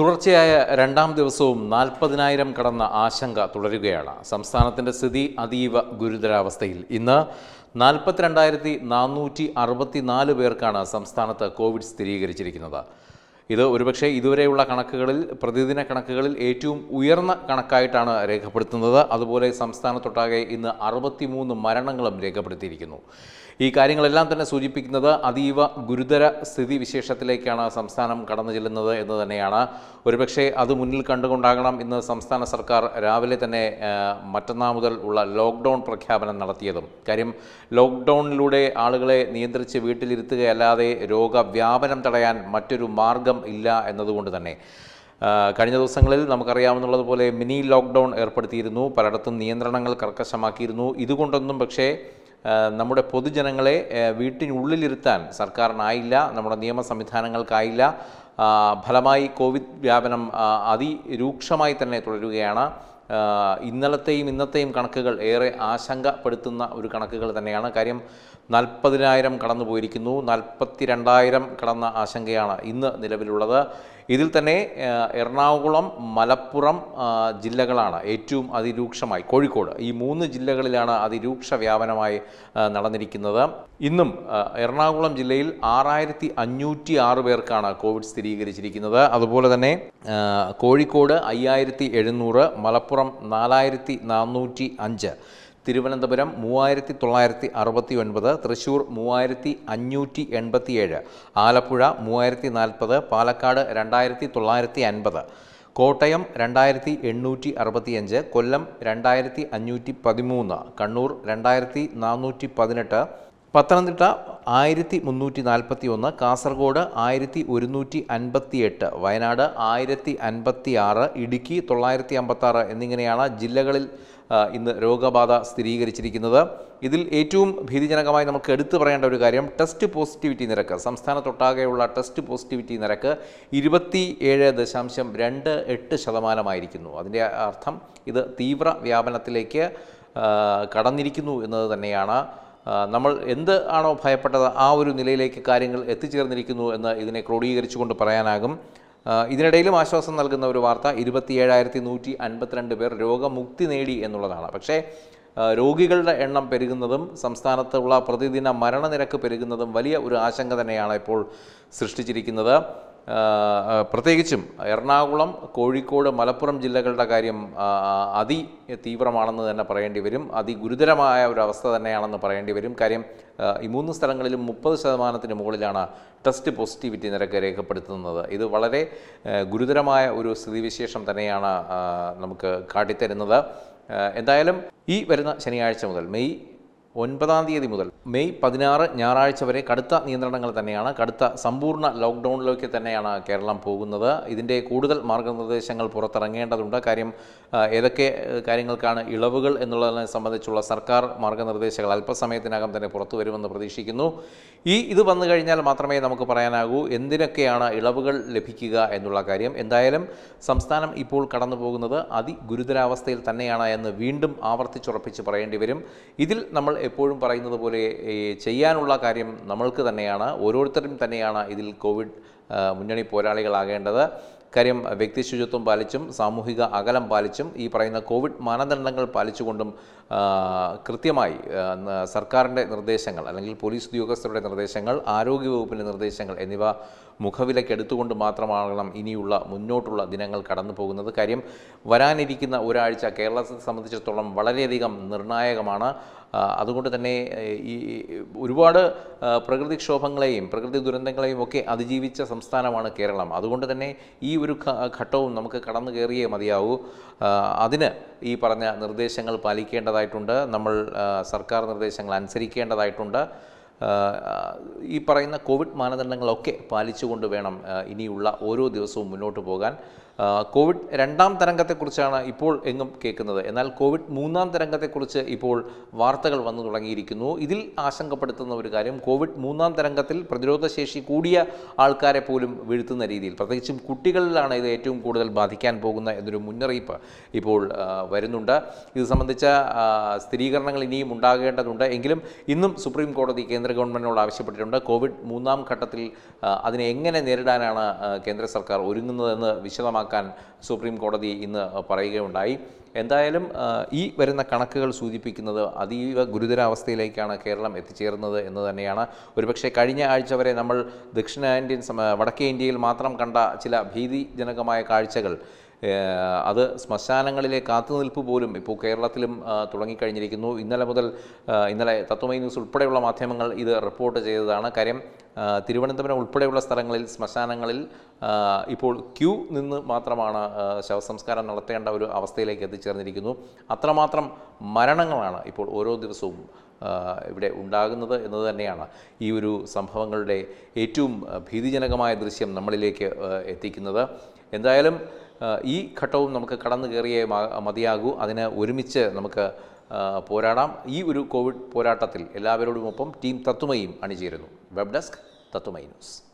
തുടർച്ചയായ രണ്ടാം ദിവസവും നാൽപ്പതിനായിരം കടന്ന ആശങ്ക തുടരുകയാണ് സംസ്ഥാനത്തിൻ്റെ സ്ഥിതി അതീവ ഗുരുതരാവസ്ഥയിൽ ഇന്ന് നാൽപ്പത്തിരണ്ടായിരത്തി നാനൂറ്റി അറുപത്തി നാല് പേർക്കാണ് സംസ്ഥാനത്ത് കോവിഡ് സ്ഥിരീകരിച്ചിരിക്കുന്നത് ഇത് ഒരുപക്ഷെ ഇതുവരെയുള്ള കണക്കുകളിൽ പ്രതിദിന കണക്കുകളിൽ ഏറ്റവും ഉയർന്ന കണക്കായിട്ടാണ് രേഖപ്പെടുത്തുന്നത് അതുപോലെ സംസ്ഥാനത്തൊട്ടാകെ ഇന്ന് അറുപത്തിമൂന്ന് മരണങ്ങളും രേഖപ്പെടുത്തിയിരിക്കുന്നു ഈ കാര്യങ്ങളെല്ലാം തന്നെ സൂചിപ്പിക്കുന്നത് അതീവ ഗുരുതര വിശേഷത്തിലേക്കാണ് സംസ്ഥാനം കടന്നു ചെല്ലുന്നത് എന്ന് തന്നെയാണ് ഒരുപക്ഷെ അത് മുന്നിൽ കണ്ടുകൊണ്ടാകണം ഇന്ന് സംസ്ഥാന സർക്കാർ രാവിലെ തന്നെ മറ്റന്നാ മുതൽ ഉള്ള ലോക്ക്ഡൗൺ പ്രഖ്യാപനം നടത്തിയതും കാര്യം ലോക്ക്ഡൗണിലൂടെ ആളുകളെ നിയന്ത്രിച്ച് വീട്ടിലിരുത്തുകയല്ലാതെ രോഗവ്യാപനം തടയാൻ മറ്റൊരു മാർഗം ഇല്ല എന്നതുകൊണ്ട് തന്നെ കഴിഞ്ഞ ദിവസങ്ങളിൽ നമുക്കറിയാവുന്നതുപോലെ മിനി ലോക്ക്ഡൗൺ ഏർപ്പെടുത്തിയിരുന്നു പലയിടത്തും നിയന്ത്രണങ്ങൾ കർക്കശമാക്കിയിരുന്നു ഇതുകൊണ്ടൊന്നും പക്ഷേ നമ്മുടെ പൊതുജനങ്ങളെ വീട്ടിനുള്ളിലിരുത്താൻ സർക്കാരിനായില്ല നമ്മുടെ നിയമ സംവിധാനങ്ങൾക്കായില്ല ഫലമായി കോവിഡ് വ്യാപനം അതിരൂക്ഷമായി തന്നെ തുടരുകയാണ് ഇന്നലത്തെയും ഇന്നത്തെയും കണക്കുകൾ ഏറെ ആശങ്കപ്പെടുത്തുന്ന ഒരു കണക്കുകൾ തന്നെയാണ് കാര്യം നാൽപ്പതിനായിരം കടന്നു പോയിരിക്കുന്നു നാൽപ്പത്തി രണ്ടായിരം കടന്ന ആശങ്കയാണ് ഇന്ന് നിലവിലുള്ളത് ഇതിൽ തന്നെ എറണാകുളം മലപ്പുറം ജില്ലകളാണ് ഏറ്റവും അതിരൂക്ഷമായി കോഴിക്കോട് ഈ മൂന്ന് ജില്ലകളിലാണ് അതിരൂക്ഷ വ്യാപനമായി നടന്നിരിക്കുന്നത് ഇന്നും എറണാകുളം ജില്ലയിൽ ആറായിരത്തി അഞ്ഞൂറ്റി ആറ് പേർക്കാണ് കോവിഡ് സ്ഥിരീകരിച്ചിരിക്കുന്നത് അതുപോലെ തന്നെ കോഴിക്കോട് അയ്യായിരത്തി എഴുന്നൂറ് മലപ്പുറം നാലായിരത്തി നാനൂറ്റി അഞ്ച് തിരുവനന്തപുരം മൂവായിരത്തി തൊള്ളായിരത്തി അറുപത്തി ഒൻപത് തൃശ്ശൂർ മൂവായിരത്തി അഞ്ഞൂറ്റി എൺപത്തി ഏഴ് ആലപ്പുഴ മൂവായിരത്തി നാൽപ്പത് പാലക്കാട് രണ്ടായിരത്തി തൊള്ളായിരത്തി അൻപത് കോട്ടയം രണ്ടായിരത്തി എണ്ണൂറ്റി അറുപത്തിയഞ്ച് കൊല്ലം രണ്ടായിരത്തി അഞ്ഞൂറ്റി പതിമൂന്ന് കണ്ണൂർ രണ്ടായിരത്തി നാനൂറ്റി പതിനെട്ട് പത്തനംതിട്ട ആയിരത്തി മുന്നൂറ്റി നാൽപ്പത്തി ഒന്ന് കാസർഗോഡ് ആയിരത്തി ഒരുന്നൂറ്റി അൻപത്തി എട്ട് വയനാട് ആയിരത്തി അൻപത്തി ആറ് ഇടുക്കി തൊള്ളായിരത്തി ആറ് എന്നിങ്ങനെയാണ് ജില്ലകളിൽ ഇന്ന് രോഗബാധ സ്ഥിരീകരിച്ചിരിക്കുന്നത് ഇതിൽ ഏറ്റവും ഭീതിജനകമായി നമുക്ക് എടുത്തു പറയേണ്ട ഒരു കാര്യം ടെസ്റ്റ് പോസിറ്റിവിറ്റി നിരക്ക് സംസ്ഥാനത്തൊട്ടാകെയുള്ള ടെസ്റ്റ് പോസിറ്റിവിറ്റി നിരക്ക് ഇരുപത്തി ഏഴ് ദശാംശം രണ്ട് എട്ട് ശതമാനമായിരിക്കുന്നു അതിൻ്റെ അർത്ഥം ഇത് തീവ്ര വ്യാപനത്തിലേക്ക് കടന്നിരിക്കുന്നു എന്നത് തന്നെയാണ് നമ്മൾ എന്ത് ആണോ ഭയപ്പെട്ടത് ആ ഒരു നിലയിലേക്ക് കാര്യങ്ങൾ എത്തിച്ചേർന്നിരിക്കുന്നു എന്ന് ഇതിനെ ക്രോഡീകരിച്ചുകൊണ്ട് പറയാനാകും ഇതിനിടയിലും ആശ്വാസം നൽകുന്ന ഒരു വാർത്ത ഇരുപത്തിയേഴായിരത്തി നൂറ്റി അൻപത്തിരണ്ട് പേർ രോഗമുക്തി നേടി എന്നുള്ളതാണ് പക്ഷേ രോഗികളുടെ എണ്ണം പെരുകുന്നതും സംസ്ഥാനത്തുള്ള പ്രതിദിന മരണനിരക്ക് പെരുകുന്നതും വലിയ ഒരു ആശങ്ക തന്നെയാണ് ഇപ്പോൾ സൃഷ്ടിച്ചിരിക്കുന്നത് പ്രത്യേകിച്ചും എറണാകുളം കോഴിക്കോട് മലപ്പുറം ജില്ലകളുടെ കാര്യം അതി തീവ്രമാണെന്ന് തന്നെ പറയേണ്ടി വരും അതിഗുരുതരമായ ഒരു അവസ്ഥ തന്നെയാണെന്ന് പറയേണ്ടി വരും കാര്യം ഈ മൂന്ന് സ്ഥലങ്ങളിലും മുപ്പത് ശതമാനത്തിന് മുകളിലാണ് ടെസ്റ്റ് പോസിറ്റിവിറ്റി നിരക്ക് രേഖപ്പെടുത്തുന്നത് ഇത് വളരെ ഗുരുതരമായ ഒരു സ്ഥിതിവിശേഷം തന്നെയാണ് നമുക്ക് കാട്ടിത്തരുന്നത് എന്തായാലും ഈ വരുന്ന ശനിയാഴ്ച മുതൽ മെയ് ഒൻപതാം തീയതി മുതൽ മെയ് പതിനാറ് ഞായറാഴ്ച വരെ കടുത്ത നിയന്ത്രണങ്ങൾ തന്നെയാണ് കടുത്ത സമ്പൂർണ്ണ ലോക്ക്ഡൗണിലേക്ക് തന്നെയാണ് കേരളം പോകുന്നത് ഇതിൻ്റെ കൂടുതൽ മാർഗനിർദ്ദേശങ്ങൾ പുറത്തിറങ്ങേണ്ടതുണ്ട് കാര്യം ഏതൊക്കെ കാര്യങ്ങൾക്കാണ് ഇളവുകൾ എന്നുള്ളതിനെ സംബന്ധിച്ചുള്ള സർക്കാർ മാർഗനിർദ്ദേശങ്ങൾ അല്പസമയത്തിനകം തന്നെ പുറത്തു വരുമെന്ന് പ്രതീക്ഷിക്കുന്നു ഈ ഇത് വന്നു കഴിഞ്ഞാൽ മാത്രമേ നമുക്ക് പറയാനാകൂ എന്തിനൊക്കെയാണ് ഇളവുകൾ ലഭിക്കുക എന്നുള്ള കാര്യം എന്തായാലും സംസ്ഥാനം ഇപ്പോൾ കടന്നു പോകുന്നത് അതിഗുരുതരാവസ്ഥയിൽ തന്നെയാണ് എന്ന് വീണ്ടും ആവർത്തിച്ചുറപ്പിച്ച് പറയേണ്ടി വരും ഇതിൽ നമ്മൾ എപ്പോഴും പറയുന്നത് പോലെ ചെയ്യാനുള്ള കാര്യം നമ്മൾക്ക് തന്നെയാണ് ഓരോരുത്തരും തന്നെയാണ് ഇതിൽ കോവിഡ് മുന്നണി പോരാളികളാകേണ്ടത് കാര്യം വ്യക്തി ശുചിത്വം പാലിച്ചും സാമൂഹിക അകലം പാലിച്ചും ഈ പറയുന്ന കോവിഡ് മാനദണ്ഡങ്ങൾ പാലിച്ചുകൊണ്ടും കൃത്യമായി സർക്കാരിൻ്റെ നിർദ്ദേശങ്ങൾ അല്ലെങ്കിൽ പോലീസ് ഉദ്യോഗസ്ഥരുടെ നിർദ്ദേശങ്ങൾ ആരോഗ്യവകുപ്പിൻ്റെ നിർദ്ദേശങ്ങൾ എന്നിവ മുഖവിലക്കെടുത്തുകൊണ്ട് മാത്രമാകണം ഇനിയുള്ള മുന്നോട്ടുള്ള ദിനങ്ങൾ കടന്നു പോകുന്നത് കാര്യം വരാനിരിക്കുന്ന ഒരാഴ്ച കേരളത്തെ സംബന്ധിച്ചിടത്തോളം വളരെയധികം നിർണായകമാണ് അതുകൊണ്ട് തന്നെ ഈ ഒരുപാട് പ്രകൃതിക്ഷോഭങ്ങളെയും പ്രകൃതി ദുരന്തങ്ങളെയും ഒക്കെ അതിജീവിച്ച സംസ്ഥാനമാണ് കേരളം അതുകൊണ്ട് തന്നെ ഈ ഒരു ഘട്ടവും നമുക്ക് കടന്നു കയറിയേ മതിയാവൂ അതിന് ഈ പറഞ്ഞ നിർദ്ദേശങ്ങൾ പാലിക്കേണ്ടതായിട്ടുണ്ട് നമ്മൾ സർക്കാർ നിർദ്ദേശങ്ങൾ അനുസരിക്കേണ്ടതായിട്ടുണ്ട് ഈ പറയുന്ന കോവിഡ് മാനദണ്ഡങ്ങളൊക്കെ പാലിച്ചുകൊണ്ട് വേണം ഇനിയുള്ള ഓരോ ദിവസവും മുന്നോട്ട് പോകാൻ കോവിഡ് രണ്ടാം തരംഗത്തെക്കുറിച്ചാണ് ഇപ്പോൾ എങ്ങും കേൾക്കുന്നത് എന്നാൽ കോവിഡ് മൂന്നാം തരംഗത്തെക്കുറിച്ച് ഇപ്പോൾ വാർത്തകൾ വന്നു തുടങ്ങിയിരിക്കുന്നു ഇതിൽ ആശങ്കപ്പെടുത്തുന്ന ഒരു കാര്യം കോവിഡ് മൂന്നാം തരംഗത്തിൽ പ്രതിരോധശേഷി കൂടിയ ആൾക്കാരെ പോലും വീഴ്ത്തുന്ന രീതിയിൽ പ്രത്യേകിച്ചും കുട്ടികളിലാണ് ഇത് ഏറ്റവും കൂടുതൽ ബാധിക്കാൻ പോകുന്ന എന്നൊരു മുന്നറിയിപ്പ് ഇപ്പോൾ വരുന്നുണ്ട് ഇത് സംബന്ധിച്ച സ്ഥിരീകരണങ്ങൾ ഇനിയും ഉണ്ടാകേണ്ടതുണ്ട് എങ്കിലും ഇന്നും സുപ്രീം കോടതി കേന്ദ്ര ഗവൺമെൻറ്റിനോട് ആവശ്യപ്പെട്ടിട്ടുണ്ട് കോവിഡ് മൂന്നാം ഘട്ടത്തിൽ അതിനെ എങ്ങനെ നേരിടാനാണ് കേന്ദ്ര സർക്കാർ ഒരുങ്ങുന്നതെന്ന് വിശദമാക്കി വ്യക്തമാക്കാൻ സുപ്രീം കോടതി ഇന്ന് പറയുകയുണ്ടായി എന്തായാലും ഈ വരുന്ന കണക്കുകൾ സൂചിപ്പിക്കുന്നത് അതീവ ഗുരുതരാവസ്ഥയിലേക്കാണ് കേരളം എത്തിച്ചേർന്നത് എന്ന് തന്നെയാണ് ഒരുപക്ഷെ കഴിഞ്ഞ ആഴ്ച വരെ നമ്മൾ ദക്ഷിണേന്ത്യൻ വടക്കേ ഇന്ത്യയിൽ മാത്രം കണ്ട ചില ഭീതിജനകമായ കാഴ്ചകൾ അത് ശ്മശാനങ്ങളിലെ കാത്തുനിൽപ്പ് പോലും ഇപ്പോൾ കേരളത്തിലും തുടങ്ങിക്കഴിഞ്ഞിരിക്കുന്നു ഇന്നലെ മുതൽ ഇന്നലെ തത്വമൈ ന്യൂസ് ഉൾപ്പെടെയുള്ള മാധ്യമങ്ങൾ ഇത് റിപ്പോർട്ട് ചെയ്തതാണ് കാര്യം തിരുവനന്തപുരം ഉൾപ്പെടെയുള്ള സ്ഥലങ്ങളിൽ ശ്മശാനങ്ങളിൽ ഇപ്പോൾ ക്യൂ നിന്ന് മാത്രമാണ് ശവസംസ്കാരം നടത്തേണ്ട ഒരു അവസ്ഥയിലേക്ക് എത്തിച്ചേർന്നിരിക്കുന്നു അത്രമാത്രം മരണങ്ങളാണ് ഇപ്പോൾ ഓരോ ദിവസവും ഇവിടെ ഉണ്ടാകുന്നത് എന്നത് തന്നെയാണ് ഈ ഒരു സംഭവങ്ങളുടെ ഏറ്റവും ഭീതിജനകമായ ദൃശ്യം നമ്മളിലേക്ക് എത്തിക്കുന്നത് എന്തായാലും ഈ ഘട്ടവും നമുക്ക് കടന്നു കയറിയേ മതിയാകൂ അതിന് ഒരുമിച്ച് നമുക്ക് പോരാടാം ഈ ഒരു കോവിഡ് പോരാട്ടത്തിൽ എല്ലാവരോടുമൊപ്പം ടീം തത്തുമയും അണിചേരുന്നു വെബ് ഡെസ്ക് തത്തുമൈ ന്യൂസ്